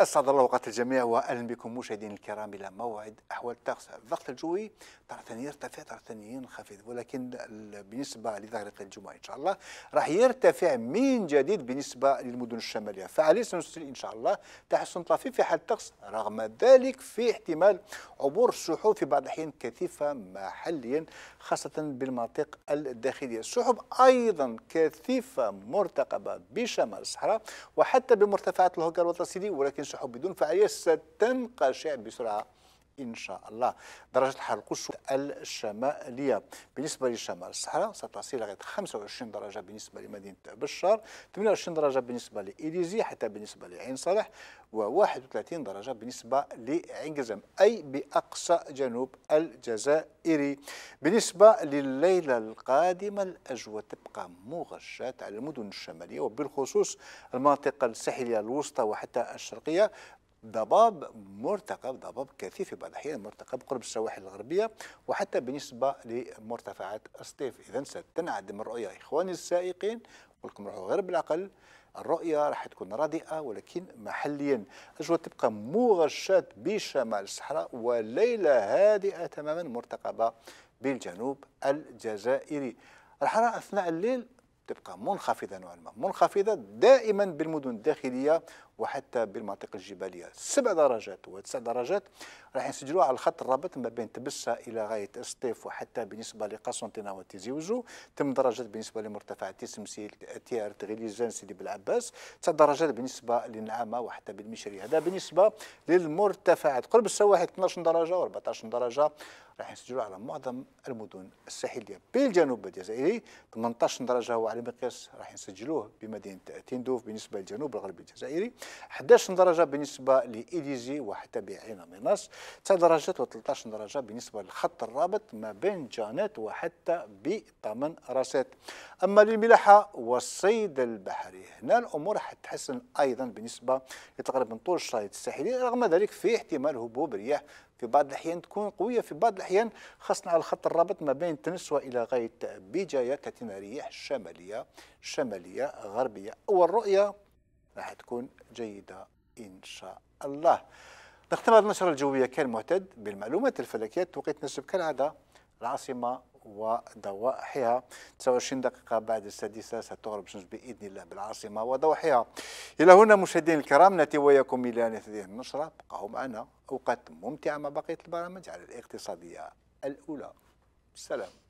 اسعد الله اوقات الجميع واهلا بكم مشاهدينا الكرام الى موعد احوال الطقس، الضغط الجوي ثاني يرتفع ثاني ينخفض ولكن بالنسبه لظاهره الجمعه ان شاء الله راح يرتفع من جديد بالنسبه للمدن الشماليه، فعلي سنسجل ان شاء الله تحسن طفيف في حال الطقس، رغم ذلك في احتمال عبور السحب في بعض الاحيان كثيفه محليا خاصه بالمناطق الداخليه، السحب ايضا كثيفه مرتقبه بشمال الصحراء وحتى بمرتفعات الهوكر والترسيدي ولكن سحب بدون فهي ستنقشع بسرعة إن شاء الله درجة الحرارة القصوى الشمالية بالنسبة لشمال الصحراء ستصل لغاية 25 درجة بالنسبة لمدينة بشار 28 درجة بالنسبة لإليزي حتى بالنسبة لعين صالح و31 درجة بالنسبة لعين قزم أي بأقصى جنوب الجزائري بالنسبة لليلة القادمة الأجواء تبقى مغشاة على المدن الشمالية وبالخصوص المناطق الساحلية الوسطى وحتى الشرقية ضباب مرتقب ضباب كثيف في بعض الأحيان مرتقب قرب السواحل الغربية وحتى بالنسبة لمرتفعات الصيف إذا ستنعدم الرؤية إخواني السائقين لكم روحوا غير بالعقل الرؤية راح تكون رادئه ولكن محليا الأجواء تبقى مغشاة بشمال الصحراء وليلة هادئة تماما مرتقبة بالجنوب الجزائري الحرارة أثناء الليل تبقى منخفضة نوعا ما منخفضة دائما بالمدن الداخلية وحتى بالمناطق الجبالية سبع درجات وتسع درجات راح نسجلوها على الخط الرابط ما بين تبسة إلى غاية أسطيف وحتى بالنسبة لقسنطينة وتيزي وزو تم درجات بالنسبة لمرتفعات تسمسيل تيار غليزان سيدي بالعباس تسع درجات بالنسبة للنعامة وحتى بالمشري هذا بالنسبة للمرتفعات قرب السواحل 12 درجة و14 درجة راح يسجلوا على معظم المدن الساحليه بالجنوب الجزائري 18 درجه هو على مقياس راح يسجلوه بمدينه تندوف بالنسبه للجنوب الغربي الجزائري 11 درجه بالنسبه لإليزي وحتى بعين ميناس 9 درجات و13 درجه بالنسبه للخط الرابط ما بين جانات وحتى بطمن راسات اما للملاحه والصيد البحري هنا الامور راح تحسن ايضا بالنسبه لتقريبا طول الشريط الساحلي رغم ذلك في احتمال هبوب رياح في بعض الأحيان تكون قوية في بعض الأحيان خاصنا على خط الرابط ما بين تونس وإلى غاية بجاية تأتينا رياح شمالية شمالية غربية والرؤية راح تكون جيدة إن شاء الله نختم هذه النشرة الجوية كالمعتاد بالمعلومات الفلكية توقيت نسب كالعادة العاصمة وضواحيها 29 دقيقة بعد السادسة ستغرب الشمس بإذن الله بالعاصمة وضواحيها إلى هنا مشاهدينا الكرام نأتي وياكم إلى هذه النشرة بقاهم معنا أوقات ممتعة مع بقية البرامج على الاقتصادية الأولى سلام